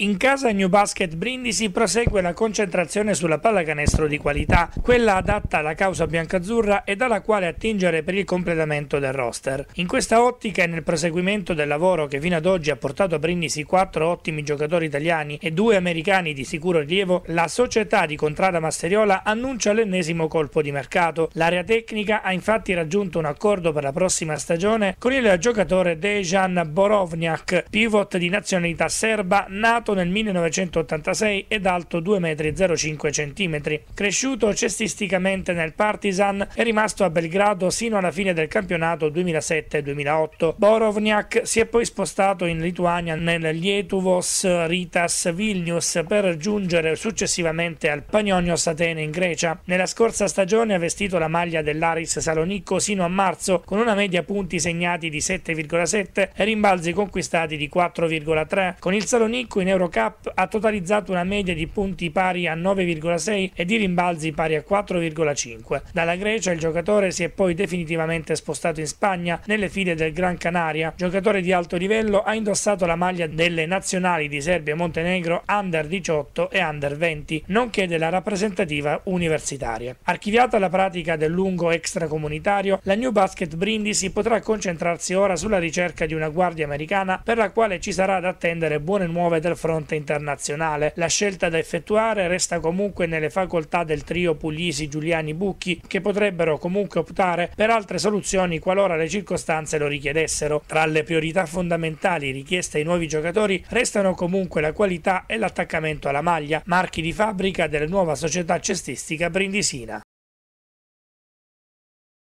In casa New Basket Brindisi prosegue la concentrazione sulla pallacanestro di qualità, quella adatta alla causa biancazzurra e dalla quale attingere per il completamento del roster. In questa ottica e nel proseguimento del lavoro che fino ad oggi ha portato a Brindisi quattro ottimi giocatori italiani e due americani di sicuro rilievo, la società di Contrada Masteriola annuncia l'ennesimo colpo di mercato. L'area tecnica ha infatti raggiunto un accordo per la prossima stagione con il giocatore Dejan Borovniak, pivot di nazionalità serba nato nato nel 1986 ed alto 2,05 m. Cresciuto cestisticamente nel Partizan, è rimasto a Belgrado sino alla fine del campionato 2007-2008. Borovniak si è poi spostato in Lituania nel Lietuvos Ritas Vilnius per giungere successivamente al Panionios Atene in Grecia. Nella scorsa stagione ha vestito la maglia dell'Aris Salonicco sino a marzo con una media punti segnati di 7,7 e rimbalzi conquistati di 4,3. Con il Salonicco in Europa Eurocup ha totalizzato una media di punti pari a 9,6 e di rimbalzi pari a 4,5. Dalla Grecia il giocatore si è poi definitivamente spostato in Spagna nelle file del Gran Canaria. Giocatore di alto livello ha indossato la maglia delle nazionali di Serbia e Montenegro under 18 e under 20, nonché della rappresentativa universitaria. Archiviata la pratica del lungo extracomunitario, la New Basket Brindisi potrà concentrarsi ora sulla ricerca di una guardia americana per la quale ci sarà da attendere buone nuove del fronte internazionale. La scelta da effettuare resta comunque nelle facoltà del trio Puglisi, Giuliani, Bucchi, che potrebbero comunque optare per altre soluzioni qualora le circostanze lo richiedessero. Tra le priorità fondamentali richieste ai nuovi giocatori restano comunque la qualità e l'attaccamento alla maglia, marchi di fabbrica della nuova società cestistica brindisina.